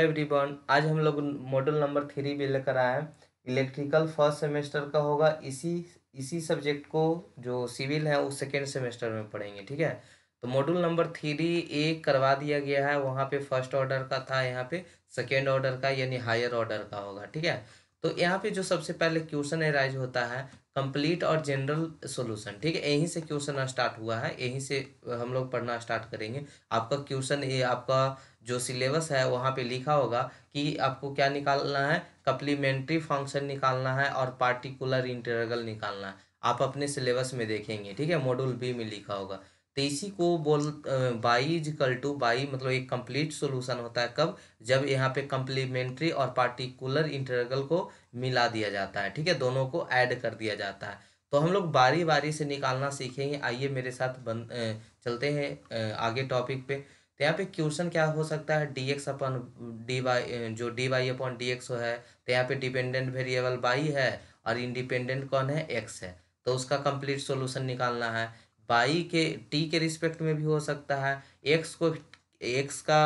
everyone आज हम लोग मॉडल नंबर थ्री भी लेकर आए हैं इलेक्ट्रिकल फर्स्ट सेमेस्टर का होगा इसी इसी सब्जेक्ट को जो सिविल है वो सेकेंड सेमेस्टर में पढ़ेंगे ठीक है तो मॉडल नंबर थ्री ए करवा दिया गया है वहाँ पे फर्स्ट ऑर्डर का था यहाँ पे सेकेंड ऑर्डर का यानी हायर ऑर्डर का होगा ठीक है तो यहाँ पे जो सबसे पहले क्वेश्चन एराइज होता है कंप्लीट और जनरल सॉल्यूशन ठीक है यहीं से क्वेश्चन स्टार्ट हुआ है यहीं से हम लोग पढ़ना स्टार्ट करेंगे आपका क्वेश्चन ये आपका जो सिलेबस है वहाँ पे लिखा होगा कि आपको क्या निकालना है कप्लीमेंट्री फंक्शन निकालना है और पार्टिकुलर इंटरगल निकालना है आप अपने सिलेबस में देखेंगे ठीक है मॉड्यूल बी में लिखा होगा तो इसी को बोल Y is equal to Y मतलब एक कंप्लीट सॉल्यूशन होता है कब जब यहाँ पे कंप्लीमेंट्री और पार्टिकुलर इंटरगल को मिला दिया जाता है ठीक है दोनों को ऐड कर दिया जाता है तो हम लोग बारी बारी से निकालना सीखेंगे आइए मेरे साथ बन चलते हैं आगे टॉपिक पे तो यहाँ पे क्वेश्चन क्या हो सकता है D X upon D Y जो D Y upon D X है तो यहाँ पे डिपेंडेंट वेरिएबल बाई है और इंडिपेंडेंट कौन है एक्स है तो उसका कंप्लीट सोल्यूशन निकालना है बाई के टी के रिस्पेक्ट में भी हो सकता है एक्स को एक्स का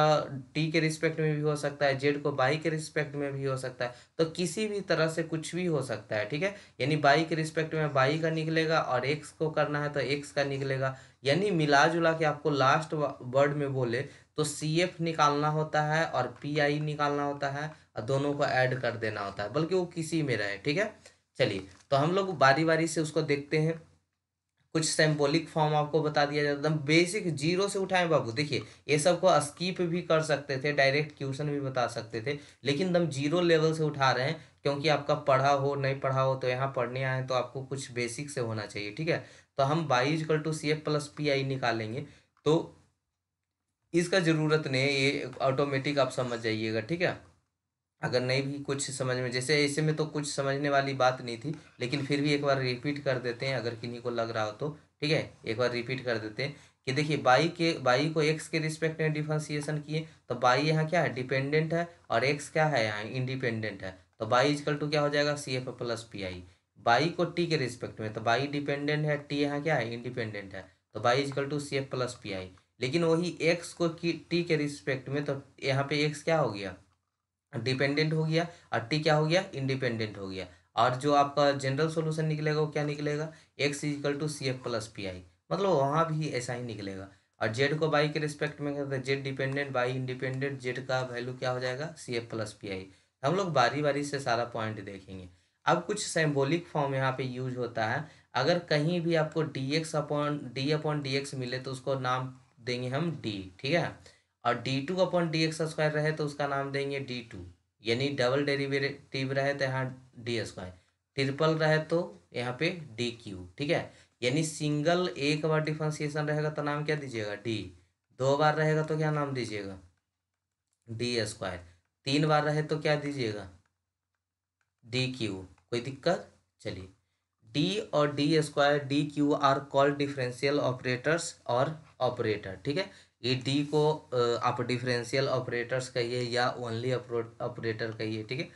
टी के रिस्पेक्ट में भी हो सकता है जेड को बाई के रिस्पेक्ट में भी हो सकता है तो किसी भी तरह से कुछ भी हो सकता है ठीक है यानी बाई के रिस्पेक्ट में बाई का निकलेगा और एक्स को करना है तो एक्स का निकलेगा यानी मिला जुला के आपको लास्ट वर्ड में बोले तो सी एफ निकालना होता है और पी आई निकालना होता है और दोनों को ऐड कर देना होता है बल्कि वो किसी में रहे ठीक है चलिए तो हम लोग बारी बारी से उसको देखते हैं कुछ सैम्बोलिक फॉर्म आपको बता दिया जाता एकदम बेसिक जीरो से उठाएं बाबू देखिए ये सब को स्कीप भी कर सकते थे डायरेक्ट क्वेश्चन भी बता सकते थे लेकिन एकदम जीरो लेवल से उठा रहे हैं क्योंकि आपका पढ़ा हो नहीं पढ़ा हो तो यहाँ पढ़ने आए तो आपको कुछ बेसिक से होना चाहिए ठीक है तो हम Y is equal to C F plus P I निकालेंगे तो इसका ज़रूरत नहीं है ये ऑटोमेटिक आप समझ जाइएगा ठीक है अगर नहीं भी कुछ समझ में जैसे ऐसे में तो कुछ समझने वाली बात नहीं थी लेकिन फिर भी एक बार रिपीट कर देते हैं अगर किन्हीं को लग रहा हो तो ठीक है एक बार रिपीट कर देते हैं कि देखिए बाई के बाई को एक्स के रिस्पेक्ट में डिफ्रेंसिएशन किए तो बाई यहाँ क्या है डिपेंडेंट है और एक्स क्या है यहाँ इंडिपेंडेंट है तो बाई इजकल टू क्या हो जाएगा C F plus P I Y को टी के रिस्पेक्ट में तो बाई डिपेंडेंट है टी यहाँ क्या है इंडिपेंडेंट है तो Y is equal to C F plus P I लेकिन वही एक्स को टी के रिस्पेक्ट में तो यहाँ पे एक्स क्या हो गया डिपेंडेंट हो गया और टी क्या हो गया इंडिपेंडेंट हो गया और जो आपका जनरल सोल्यूशन निकलेगा वो क्या निकलेगा x equal to C F plus P I मतलब वहाँ भी ऐसा ही निकलेगा और जेड को बाई के रिस्पेक्ट में कहते हैं z dependent by independent z का वैल्यू क्या हो जाएगा C F plus P I हम लोग बारी बारी से सारा पॉइंट देखेंगे अब कुछ सिम्बोलिक फॉर्म यहाँ पे यूज होता है अगर कहीं भी आपको d x upon d upon D x मिले तो उसको नाम देंगे हम डी ठीक है और d two upon D x square रहे तो उसका नाम देंगे डी टू यानी डबल डेरिवेटिव रहे तो यहाँ डी स्क्वायर ट्रिपल रहे तो यहाँ पे डी क्यू ठीक है यानी सिंगल एक बार डिफ्रेंसिएशन रहेगा तो नाम क्या दीजिएगा डी दो बार रहेगा तो क्या नाम दीजिएगा डी स्क्वायर तीन बार रहे तो क्या दीजिएगा डी क्यू कोई दिक्कत चलिए डी और D square D cube are called differential operators और ऑपरेटर ठीक है ये डी को आप डिफरेंशियल ऑपरेटर्स कहिए या ओनली ऑपरेटर कहिए ठीक है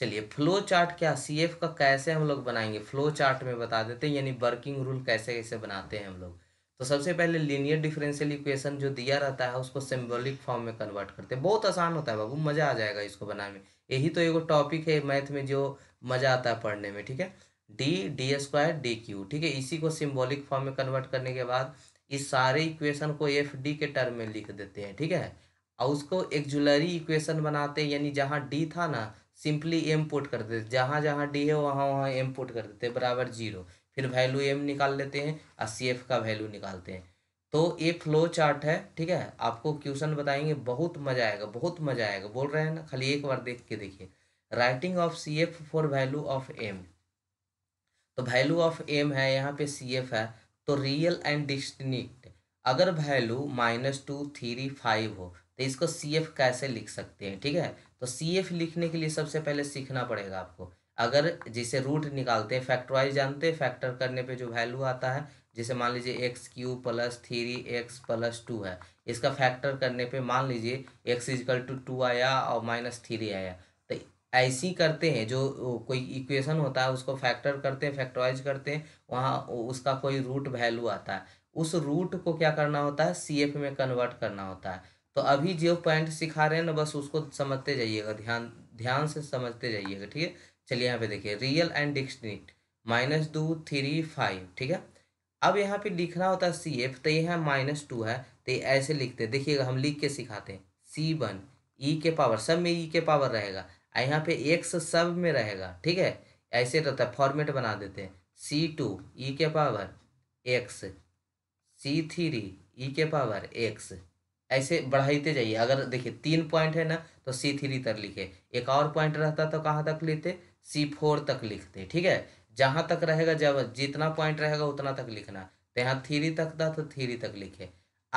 चलिए फ्लो चार्ट क्या सी एफ का कैसे हम लोग बनाएंगे फ्लो चार्ट में बता देते हैं यानी वर्किंग रूल कैसे कैसे बनाते हैं हम लोग तो सबसे पहले लीनियर डिफरेंशियल इक्वेशन जो दिया रहता है उसको सिम्बोलिक फॉर्म में कन्वर्ट करते हैं बहुत आसान होता है बाबू मज़ा आ जाएगा इसको बनाने में यही तो एगो टॉपिक है मैथ में जो मज़ा आता है पढ़ने में ठीक है D D square D cube ठीक है इसी को सिम्बोलिक फॉर्म में कन्वर्ट करने के बाद इस सारे इक्वेशन को एफ डी के टर्म में लिख देते हैं ठीक है और उसको एक्जुलरी इक्वेशन बनाते हैं यानी जहाँ डी था ना सिंपली एम पुट कर देते जहाँ जहाँ डी है वहाँ वहाँ एम पुट कर देते बराबर जीरो फिर वैल्यू एम निकाल लेते हैं और सी एफ का वैल्यू निकालते हैं तो ये फ्लो चार्ट है ठीक है आपको क्वेश्चन बताएंगे बहुत मजा आएगा बहुत मजा आएगा बोल रहे हैं ना खाली एक बार देख के देखिए writing of C F for value of m तो वैल्यू ऑफ एम है यहाँ पे सी एफ है तो रियल एंड डिस्टिनिक्ट अगर value minus two three five हो तो इसको सी एफ कैसे लिख सकते हैं ठीक है तो सी एफ लिखने के लिए सबसे पहले सीखना पड़ेगा आपको अगर जिसे रूट निकालते हैं फैक्टराइज जानते हैं फैक्टर करने पे जो वैल्यू आता है जैसे मान लीजिए x cube plus three x plus two है इसका फैक्टर करने पे मान लीजिए एक्स इजकल टू टू आया और माइनस थ्री आया ऐसी करते हैं जो कोई इक्वेशन होता है उसको फैक्टर करते हैं फैक्टराइज करते हैं वहाँ उसका कोई रूट वैल्यू आता है उस रूट को क्या करना होता है सी एफ में कन्वर्ट करना होता है तो अभी जो पॉइंट सिखा रहे हैं ना बस उसको समझते जाइएगा ध्यान ध्यान से समझते जाइएगा ठीक है चलिए यहाँ पे देखिए real and distinct minus two three five ठीक है अब यहाँ पे लिखना होता है सी एफ तो ये है माइनस टू है तो ये ऐसे लिखते हैं देखिएगा हम लिख के सिखाते हैं सी वन ई के पावर सब में ई e के पावर रहेगा यहाँ पे एक सब में रहेगा ठीक है ऐसे रहता है फॉर्मेट बना देते हैं सी टू ई के power x C three e के पावर एक्स ऐसे बढ़ाते जाइए अगर देखिए तीन पॉइंट है ना तो सी थ्री तक लिखे एक और पॉइंट रहता तो कहाँ तक लेते सी फोर तक लिखते ठीक है जहाँ तक रहेगा जब जितना पॉइंट रहेगा उतना तक लिखना तो यहाँ थ्री तक था तो थ्री तक लिखे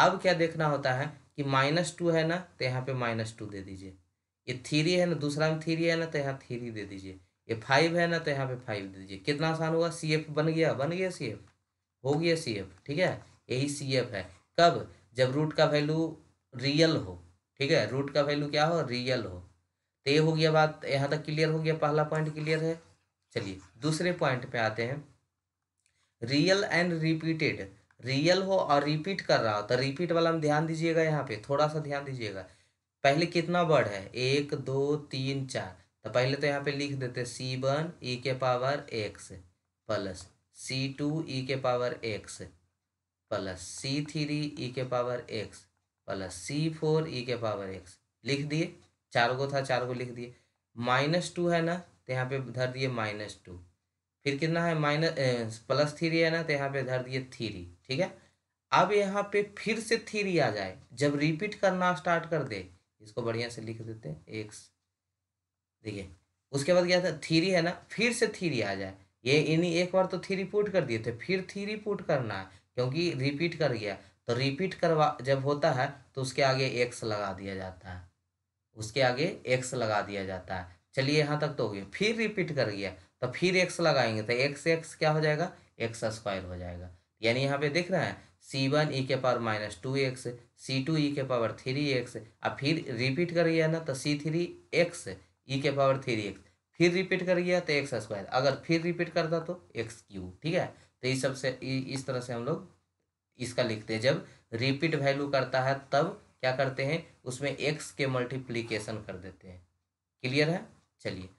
अब क्या देखना होता है कि माइनस टू है ना तो यहाँ पे माइनस टू दे दीजिए ये थ्री है ना दूसरा में थ्री है ना तो यहाँ थ्री दे दीजिए ये फाइव है ना तो यहाँ पे फाइव दे दीजिए कितना आसान हुआ सी एफ बन गया बन गया सी एफ हो गया सी एफ ठीक है यही सी एफ है कब जब रूट का वैल्यू रियल हो ठीक है रूट का वैल्यू क्या हो रियल हो तो ये हो गया बात यहाँ तक क्लियर हो गया पहला पॉइंट क्लियर है चलिए दूसरे पॉइंट पे आते हैं रियल एंड रिपीटेड रियल हो और रिपीट कर रहा हो तो रिपीट वाला में ध्यान दीजिएगा यहाँ पे थोड़ा सा ध्यान दीजिएगा पहले कितना वर्ड है एक दो तीन चार तो पहले तो यहाँ पे लिख देते सी वन ई e के power x plus C two e के power x plus C three e के power x plus C four e के पावर एक्स लिख दिए चार को था चार को लिख दिए माइनस टू है ना तो यहाँ पे धर दिए माइनस टू फिर कितना है माइनस प्लस थ्री है ना तो यहाँ पे धर दिए थ्री ठीक है अब यहाँ पे फिर से थ्री आ जाए जब रिपीट करना स्टार्ट कर दे इसको बढ़िया से लिख देते हैं एक्स देखिए उसके बाद क्या था थीरी है ना फिर से थीरी आ जाए ये इन्हीं एक बार तो थीरी पुट कर दिए थे फिर थीरी पुट करना है क्योंकि रिपीट कर गया तो रिपीट करवा जब होता है तो उसके आगे एक्स लगा दिया जाता है उसके आगे एक्स लगा दिया जाता है चलिए यहाँ तक तो हो गया फिर रिपीट कर गया तो फिर एक्स लगाएंगे तो एक्स एक्स क्या हो जाएगा एक्स स्क्वायर हो जाएगा यानी यहाँ पे देख रहे हैं सी वन ई के power minus two x C two e के पावर थ्री एक्स और फिर रिपीट कर गया ना तो सी थ्री एक्स ई के पावर थ्री एक्स फिर रिपीट कर गया तो एक्स स्क्वायर अगर फिर रिपीट करता तो एक्स क्यूब ठीक है तो इस सबसे इस तरह से हम लोग इसका लिखते हैं जब रिपीट वैल्यू करता है तब क्या करते हैं उसमें एक्स के मल्टीप्लीकेशन कर देते हैं क्लियर है चलिए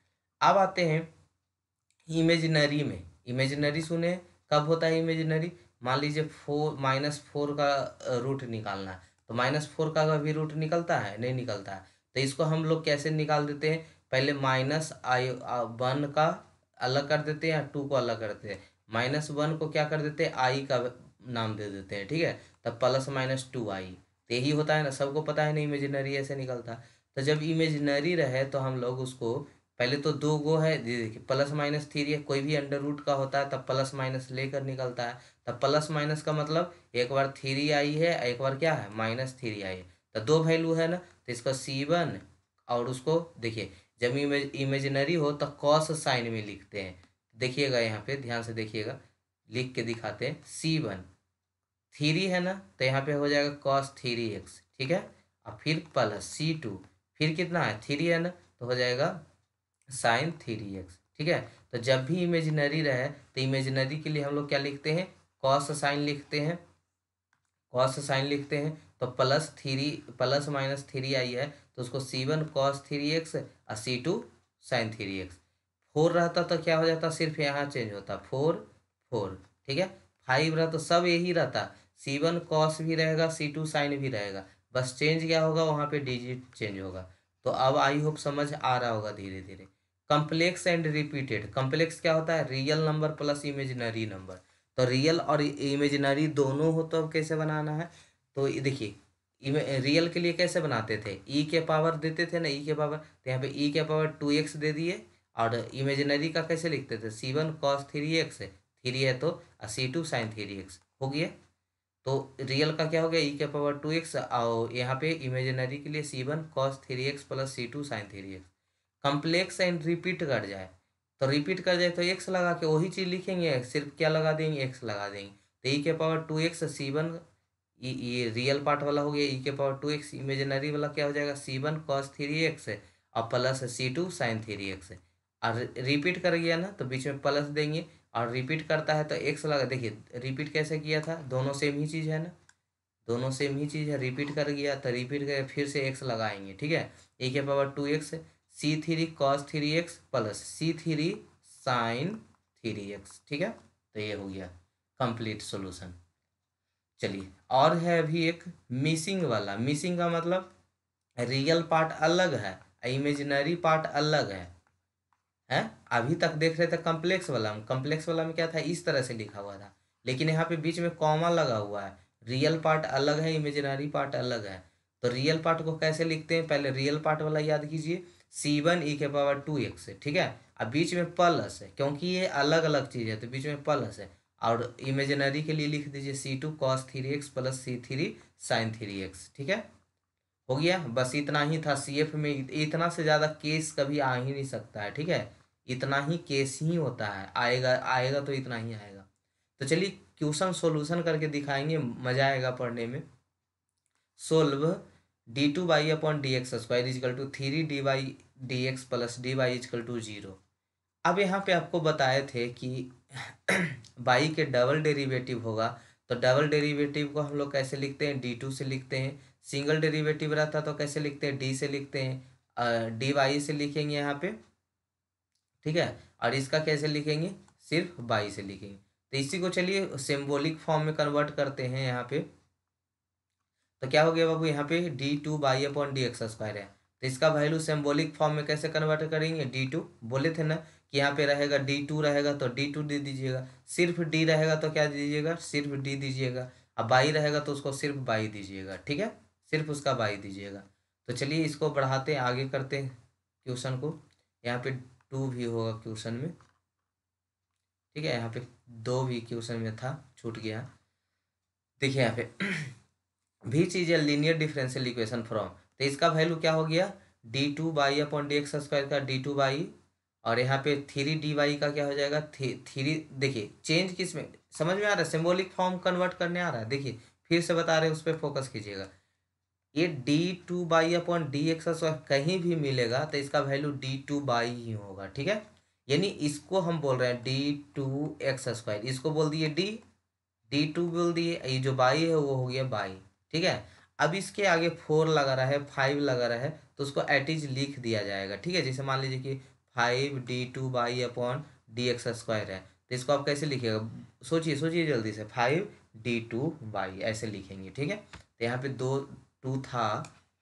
अब आते हैं इमेजनरी में इमेजनरी सुने कब होता है इमेजनरी मान लीजिए फोर माइनस फोर का रूट निकालना है तो माइनस फोर का भी रूट निकलता है नहीं निकलता है तो इसको हम लोग कैसे निकाल देते हैं पहले माइनस आई वन का अलग कर देते हैं या टू को अलग कर देते हैं माइनस वन को क्या कर देते हैं आई का नाम दे देते हैं ठीक है तब प्लस माइनस टू आई यही होता है ना सबको पता है ना इमेजिनरी ऐसे निकलता तो जब इमेजिनरी रहे तो हम लोग उसको पहले तो दो गो है देखिए प्लस माइनस थ्री है कोई भी अंडर रूट का होता है तब प्लस माइनस लेकर निकलता है तब प्लस माइनस का मतलब एक बार थ्री आई है एक बार क्या है माइनस थ्री आई है तो दो वैल्यू है ना तो इसका सी वन और उसको देखिए जब इमेज इमेजनरी हो तो कॉस साइन में लिखते हैं देखिएगा यहाँ पे ध्यान से देखिएगा लिख के दिखाते हैं सी वन थ्री है ना तो यहाँ पे हो जाएगा कॉस थ्री एक्स ठीक है और फिर प्लस सी टू फिर कितना है थ्री है ना तो हो जाएगा साइन थ्री एक्स ठीक है तो जब भी इमेजिनरी रहे तो इमेजिनरी के लिए हम लोग क्या लिखते हैं कॉस साइन लिखते हैं कॉस साइन लिखते हैं तो plus three plus minus three i है तो उसको C one cos three x और C two sine three x four रहता तो क्या हो जाता सिर्फ यहाँ चेंज होता फोर फोर ठीक है फाइव रहा तो सब यही रहता सी वन कॉस भी रहेगा सी टू साइन भी रहेगा बस चेंज क्या होगा वहाँ पे डिजिट चेंज होगा तो अब आई होप समझ आ रहा होगा धीरे धीरे कम्प्लेक्स एंड रिपीटेड कम्प्लेक्स क्या होता है real number plus imaginary number तो रियल और इमेजिनरी दोनों हो तो कैसे बनाना है तो देखिए रियल के लिए कैसे बनाते थे ई e के पावर देते थे ना ई e के पावर तो यहाँ पे ई e के पावर टू एक्स दे दिए और इमेजिनरी का कैसे लिखते थे C one cos three x three है तो C two sine three x हो गया तो रियल का क्या हो गया ई e के पावर टू एक्स और यहाँ पे इमेजिनरी के लिए C one cos three x plus C two sine three x complex and repeat कर जाए तो रिपीट कर जाए तो एक्स लगा के वही चीज़ लिखेंगे सिर्फ क्या लगा देंगे एक्स लगा देंगे तो ई e के power two x C one ये रियल पार्ट वाला हो गया ई e के पावर टू एक्स इमेजनरी वाला क्या हो जाएगा C one cos three x और plus C two sine three x और रिपीट कर गया ना तो बीच में प्लस देंगे और रिपीट करता है तो एक्स लगा देखिए रिपीट कैसे किया था दोनों सेम ही चीज़ है ना दोनों सेम ही चीज़ है रिपीट कर गया तो रिपीट कर फिर से एक्स लगाएंगे ठीक है ई e के power two x C three cos three x plus C three sine three x ठीक है तो ये हो गया कंप्लीट सॉल्यूशन चलिए और है अभी एक मिसिंग वाला मिसिंग का मतलब रियल पार्ट अलग है इमेजिनरी पार्ट अलग है हैं अभी तक देख रहे थे कम्प्लेक्स वाला में कम्प्लेक्स वाला में क्या था इस तरह से लिखा हुआ था लेकिन यहाँ पे बीच में कॉमा लगा हुआ है रियल पार्ट अलग है इमेजिनरी पार्ट अलग है तो रियल पार्ट को कैसे लिखते हैं पहले रियल पार्ट वाला याद कीजिए सी वन ई के पावर टू एक्स है ठीक है अब बीच में प्लस है क्योंकि ये अलग अलग चीज़ है तो बीच में प्लस है और इमेजिनरी के लिए लिख दीजिए C two cos three x plus C three sine three x ठीक है हो गया बस इतना ही था सी एफ में इतना से ज़्यादा केस कभी आ ही नहीं सकता है ठीक है इतना ही केस ही होता है आएगा आएगा तो इतना ही आएगा तो चलिए क्वेश्चन सोल्यूशन करके दिखाएंगे मज़ा आएगा पढ़ने में solve d two y upon D x square equal to three d y d x plus d y equal to zero अब यहाँ पे आपको बताए थे कि बाई के डबल डेरिवेटिव होगा तो डबल डेरिवेटिव को हम लोग कैसे लिखते हैं डी टू से लिखते हैं सिंगल डेरिवेटिव रहता तो कैसे लिखते हैं डी से लिखते हैं डी वाई से लिखेंगे यहाँ पे ठीक है और इसका कैसे लिखेंगे सिर्फ बाई से लिखेंगे तो इसी को चलिए सिम्बोलिक फॉर्म में कन्वर्ट करते हैं यहाँ पे तो क्या हो गया बाबू यहाँ पे d two y upon D x square है तो इसका वैल्यू सिम्बोलिक फॉर्म में कैसे कन्वर्ट करेंगे डी टू बोले थे ना कि यहाँ पे रहेगा डी टू रहेगा तो डी टू दे दीजिएगा सिर्फ डी रहेगा तो क्या दीजिएगा सिर्फ डी दीजिएगा अब बाई रहेगा तो उसको सिर्फ बाई दीजिएगा ठीक है सिर्फ उसका बाई दीजिएगा तो चलिए इसको बढ़ाते हैं आगे करते हैं क्वेश्चन को यहाँ पे टू भी होगा क्वेश्चन में ठीक है यहाँ पे दो भी क्वेश्चन में था छूट गया देखिए यहाँ पे भी चीज़ लीनियर डिफरेंशियल इक्वेशन फ्रॉम तो इसका वैल्यू क्या हो गया d two y upon D x square का डी टू बाई और यहाँ पे थ्री डी वाई का क्या हो जाएगा थ्री देखिए चेंज किस में समझ में आ रहा है सिम्बोलिक फॉर्म कन्वर्ट करने आ रहा है देखिए फिर से बता रहे हैं उस पर फोकस कीजिएगा ये d two y upon D x square कहीं भी मिलेगा तो इसका वैल्यू डी टू बाई ही होगा ठीक है यानी इसको हम बोल रहे हैं डी टू एक्स स्क्वायर इसको बोल दिए डी डी टू बोल दिए ये जो बाई है वो हो गया बाई ठीक है अब इसके आगे फोर लगा रहा है फाइव लगा रहा है तो उसको एट इज लिख दिया जाएगा ठीक है जैसे मान लीजिए कि five d two y upon D x square है तो इसको आप कैसे लिखिएगा सोचिए सोचिए जल्दी से फाइव डी टू बाई ऐसे लिखेंगे ठीक है तो यहाँ पे दो टू था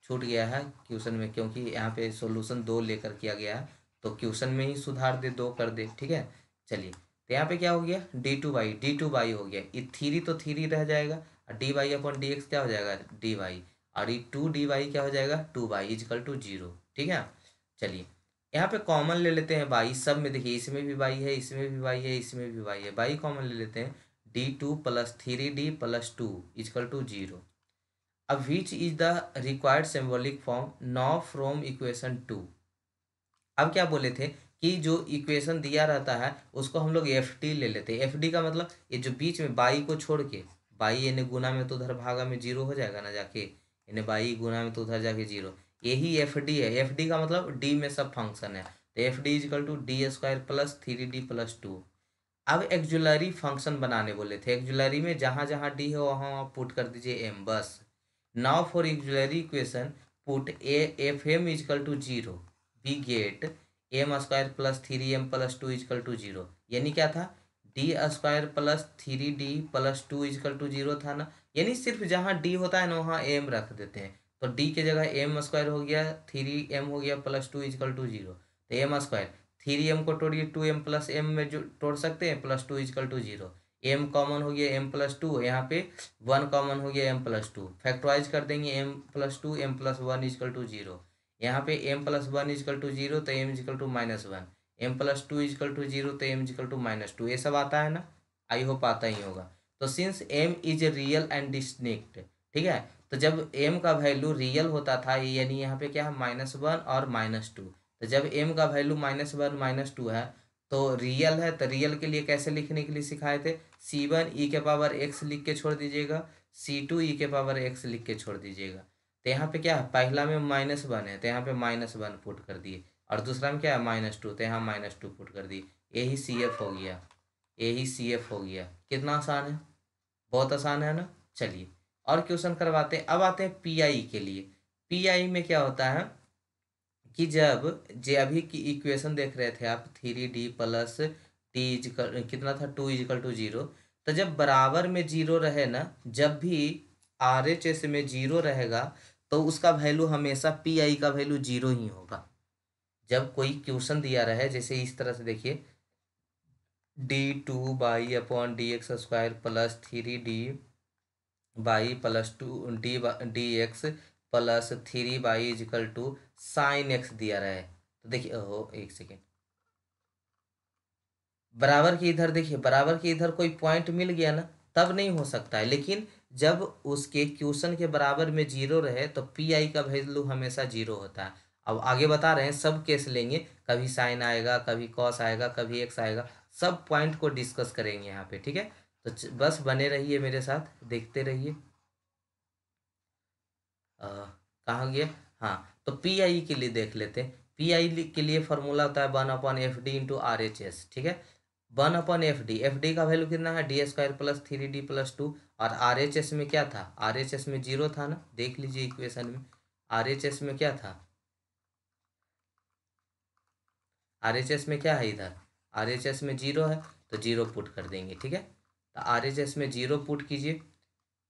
छूट गया है क्वेश्चन में क्योंकि यहाँ पे सोल्यूशन दो लेकर किया गया है तो क्वेश्चन में ही सुधार दे दो कर दे ठीक है चलिए तो यहाँ पे क्या हो गया d two y d two y हो गया ये थ्री तो थ्री रह जाएगा d Y upon D x क्या हो जाएगा डी वाई और ये टू डी वाई क्या हो जाएगा two y equal to zero ठीक है चलिए यहाँ पे कॉमन ले लेते हैं बाई सब में देखिए इसमें भी बाई है इसमें भी वाई है इसमें भी वाई है बाई कॉमन ले लेते हैं D two plus three D plus two equal to zero अब which is the required symbolic form now from equation two अब क्या बोले थे कि जो इक्वेशन दिया रहता है उसको हम लोग एफ डी ले लेते हैं एफ डी का मतलब ये जो बीच में बाई को छोड़ के बाई एने गुना में तो उधर भागा में जीरो हो जाएगा ना जाके इन्हें बाई गुना में तो उधर जाके जीरो यही एफ डी है एफ डी का मतलब डी में सब फंक्शन है तो f D equal to D square plus three D plus two अब एक्जुलरी फंक्शन बनाने बोले थे एक्जुलरी में जहाँ जहाँ डी है वहाँ वहाँ पुट कर दीजिए एम बस now for auxiliary equation put a f m equal to zero we get m square plus three m plus two equal to zero यानी क्या था D square plus three D plus two equal to zero था ना यानी सिर्फ जहाँ D होता है ना वहाँ एम रख देते हैं तो डी के जगह एम स्क्वायर हो गया थ्री एम हो गया plus two equal to zero तो एम स्क्वायर थ्री एम को तोड़िए टू एम प्लस एम में जो तोड़ सकते हैं plus two equal to zero m common हो गया एम प्लस टू यहाँ पे वन कॉमन हो गया एम प्लस टू फैक्टराइज कर देंगे m plus two m plus one equal to zero यहाँ पे m plus one equal to zero तो m equal to minus one m plus two equal to zero तो m equal to minus two ये सब आता है ना I hope आता ही होगा तो since m is real and distinct ठीक है तो जब एम का वैल्यू रियल होता था यानी यहाँ पे क्या है माइनस वन और माइनस टू तो जब एम का value minus one minus two है तो रियल है तो रियल के लिए कैसे लिखने के लिए सिखाए थे सी वन ई के पावर एक्स लिख के छोड़ दीजिएगा सी टू ई के पावर एक्स लिख के छोड़ दीजिएगा तो यहाँ पे क्या है पहला में माइनस वन है तो यहाँ पे माइनस वन पुट कर दिए और दूसरा में क्या है माइनस टू तो यहाँ माइनस टू पुट कर दी यही सी एफ हो गया यही सी एफ हो गया कितना आसान है बहुत आसान है ना चलिए और क्वेश्चन करवाते हैं अब आते हैं आई के लिए आई में क्या होता है कि जब जे अभी की इक्वेशन देख रहे थे आप three D plus T equal कितना था टू इजकल टू जीरो तो जब बराबर में जीरो रहे ना जब भी आर एच एस में जीरो रहेगा तो उसका वैल्यू हमेशा पी आई का वैल्यू जीरो ही होगा जब कोई क्वेश्चन दिया रहे जैसे इस तरह से देखिए d two y upon D x square plus three d y plus two d d x plus three y equal to sine x दिया रहे तो देखिए ओहो एक सेकेंड बराबर की इधर देखिए बराबर की इधर कोई पॉइंट मिल गया ना तब नहीं हो सकता है लेकिन जब उसके क्वेश्चन के बराबर में जीरो रहे तो पी आई का वैल्यू हमेशा जीरो होता है अब आगे बता रहे हैं सब केस लेंगे कभी साइन आएगा कभी कॉस आएगा कभी एक्स आएगा सब पॉइंट को डिस्कस करेंगे यहाँ पे ठीक है तो बस बने रहिए मेरे साथ देखते रहिए कहाँ गया हाँ तो पी आई के लिए देख लेते हैं पी आई के लिए फॉर्मूला होता है one upon F D into R H S ठीक है one upon F D f D का वैल्यू कितना है D square plus three D plus two और आर एच एस में क्या था आर एच एस में जीरो था ना देख लीजिए इक्वेशन में आर एच एस में क्या था आर एच एस में क्या है इधर आर एच एस में जीरो है तो जीरो पुट कर देंगे ठीक है तो आर एच एस में जीरो पुट कीजिए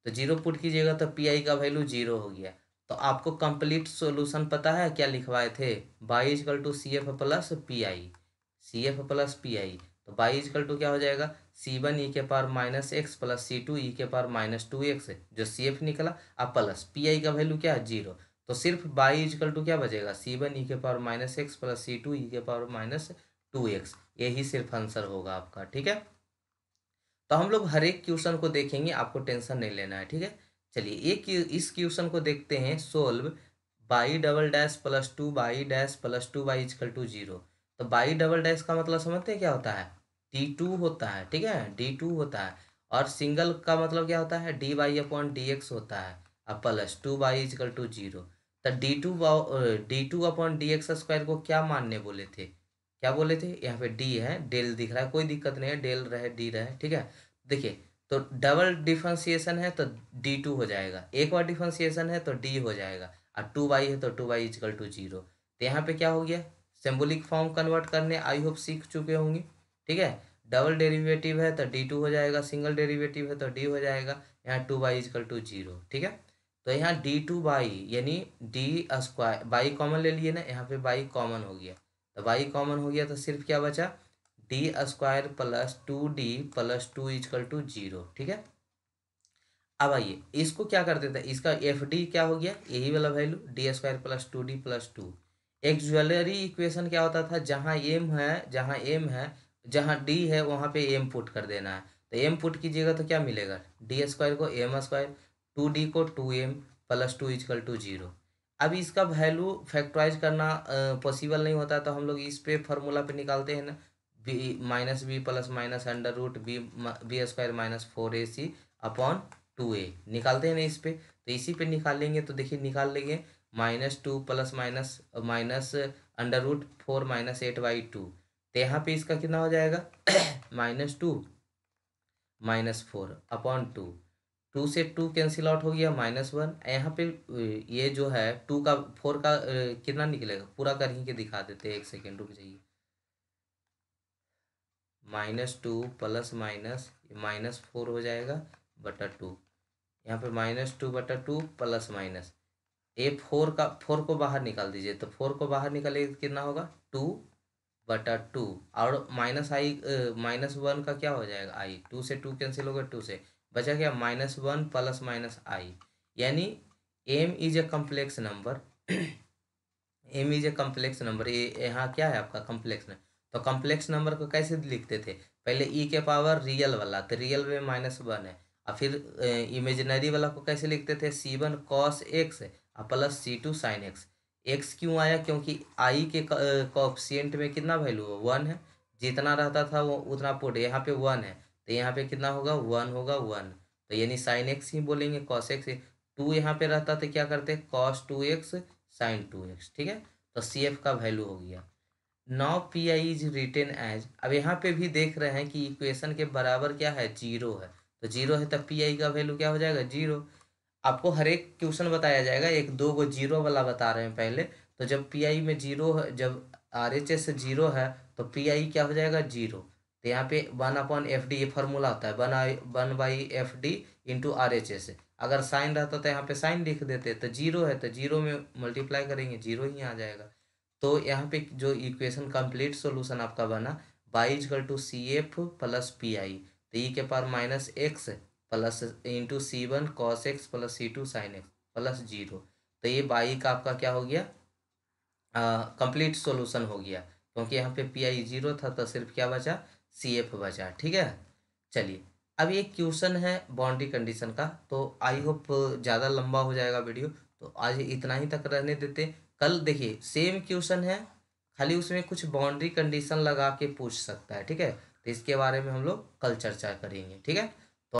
तो जीरो पुट कीजिएगा तो पी आई का वैल्यू जीरो हो गया तो आपको कंप्लीट सॉल्यूशन पता है क्या लिखवाए थे y equal to C F plus P I C F plus P I तो बाई टू क्या हो जाएगा सी वन ई के पार minus x plus C two e के पार माइनस टू एक्स जो सी एफ निकला अब प्लस पी आई का वैल्यू क्या है जीरो तो सिर्फ बाई इजकल टू क्या बचेगा सी वन ई के power minus x plus C two e के पावर माइनस टू एक्स यही सिर्फ आंसर होगा आपका ठीक है तो हम लोग हर एक क्वेश्चन को देखेंगे आपको टेंशन नहीं लेना है ठीक है चलिए एक इस क्वेश्चन को देखते हैं solve y double dash plus two y dash plus two y is equal to zero तो बाई डबल डैश का मतलब समझते हैं क्या होता है डी टू होता है ठीक है डी टू होता है और सिंगल का मतलब क्या होता है d y upon D x होता है और plus two y is equal to zero d two d two upon D x square को क्या मानने बोले थे क्या बोले थे यहाँ पे डी है डेल दिख रहा है कोई दिक्कत नहीं है डेल रहे डी रहे ठीक है देखिए तो डबल डिफ्रेंसिएशन है तो डी टू हो जाएगा एक बार डिफ्रेंसिएशन है तो डी हो जाएगा और टू बाई है तो two y is equal to zero तो यहाँ पे क्या हो गया सिम्बोलिक फॉर्म कन्वर्ट करने आई होप सीख चुके होंगे ठीक है डबल डेरिवेटिव है तो डी टू हो जाएगा सिंगल डेरीवेटिव है तो डी हो जाएगा यहाँ two y is equal to zero ठीक है तो यहाँ डी टू बाई यानी डी स्क्वायर बाई कॉमन ले लिए ना यहाँ पे बाई कॉमन हो गया तो बाई कॉमन हो गया तो सिर्फ क्या बचा D square plus two D plus two equal to zero ठीक है अब आइए इसको क्या कर देते हैं इसका एफ डी क्या हो गया यही वाला value D square plus two D plus two auxiliary equation क्या होता था जहाँ एम है जहाँ एम है जहाँ डी है वहाँ पे एम पुट कर देना है तो एम पुट कीजिएगा तो क्या मिलेगा डी स्क्वायर को एम स्क्वायर टू डी को two m plus two equal to zero अब इसका वैल्यू फैक्टराइज करना पॉसिबल नहीं होता तो हम लोग इस पे फार्मूला पे निकालते हैं ना b minus b plus minus under root b b square minus four a c upon two a निकालते हैं ना इस पे तो इसी पे निकाल लेंगे तो देखिए निकाल लेंगे minus two plus minus minus under root four minus eight by two तो यहाँ पे इसका कितना हो जाएगा minus two minus four upon two two से टू कैंसिल आउट हो गया माइनस वन यहाँ पे ये जो है टू का फोर का कितना निकलेगा पूरा कर ही के दिखा देते एक सेकेंड रुक जाइए minus two plus minus minus four हो जाएगा बटा टू यहाँ पे माइनस टू बटा two plus minus a four का फोर को बाहर निकाल दीजिए तो फोर को बाहर निकाले तो कितना होगा टू बटा टू और माइनस आई माइनस वन का क्या हो जाएगा आई टू से टू कैंसिल होगा टू से बचा गया minus one plus minus i यानी M is a complex number M is a complex number ये यहाँ क्या है आपका कम्प्लेक्स नंबर तो कम्प्लेक्स नंबर को कैसे लिखते थे पहले ई e के पावर रियल वाला तो रियल में माइनस वन है और फिर इमेजिनरी वाला को कैसे लिखते थे सी वन कॉस एक्स और plus C two sine x x क्यों आया क्योंकि आई के कॉप्शियंट में कितना वैल्यू है वन है जितना रहता था वो उतना पुट यहाँ पे वन है तो यहाँ पे कितना होगा वन होगा वन तो यानी साइन एक्स ही बोलेंगे कॉस एक्स टू यहाँ पे रहता तो क्या करते cos two x sine two x ठीक है तो सी एफ का वैल्यू हो गया now P I is written as अब यहाँ पे भी देख रहे हैं कि इक्वेशन के बराबर क्या है जीरो है तो जीरो है तब पी आई का वैल्यू क्या हो जाएगा जीरो आपको हर एक क्वेश्चन बताया जाएगा एक दो गो जीरो वाला बता रहे हैं पहले तो जब पी आई में जीरो जब आर एच एस जीरो है तो पी आई क्या हो जाएगा जीरो तो यहाँ पे वन अपॉन एफ डी ये फॉर्मूला होता है one one by F D into R H S अगर साइन रहता तो यहाँ पे साइन लिख देते तो जीरो है तो जीरो में मल्टीप्लाई करेंगे जीरो ही आ जाएगा तो यहाँ पे जो इक्वेशन कंप्लीट सॉल्यूशन आपका बना y is equal to C F plus P I तो ई e के पार minus x plus into C one cos x plus C two sine x plus zero तो ये बाई का आपका क्या हो गया कंप्लीट सॉल्यूशन हो गया क्योंकि यहाँ पे पी आई जीरो था तो सिर्फ क्या बचा सी एफ बचा ठीक है चलिए अब ये क्वेश्चन है बाउंड्री कंडीशन का तो आई होप ज़्यादा लंबा हो जाएगा वीडियो तो आज इतना ही तक रहने देते कल देखिए सेम क्वेश्चन है खाली उसमें कुछ बाउंड्री कंडीशन लगा के पूछ सकता है ठीक है तो इसके बारे में हम लोग कल चर्चा करेंगे ठीक है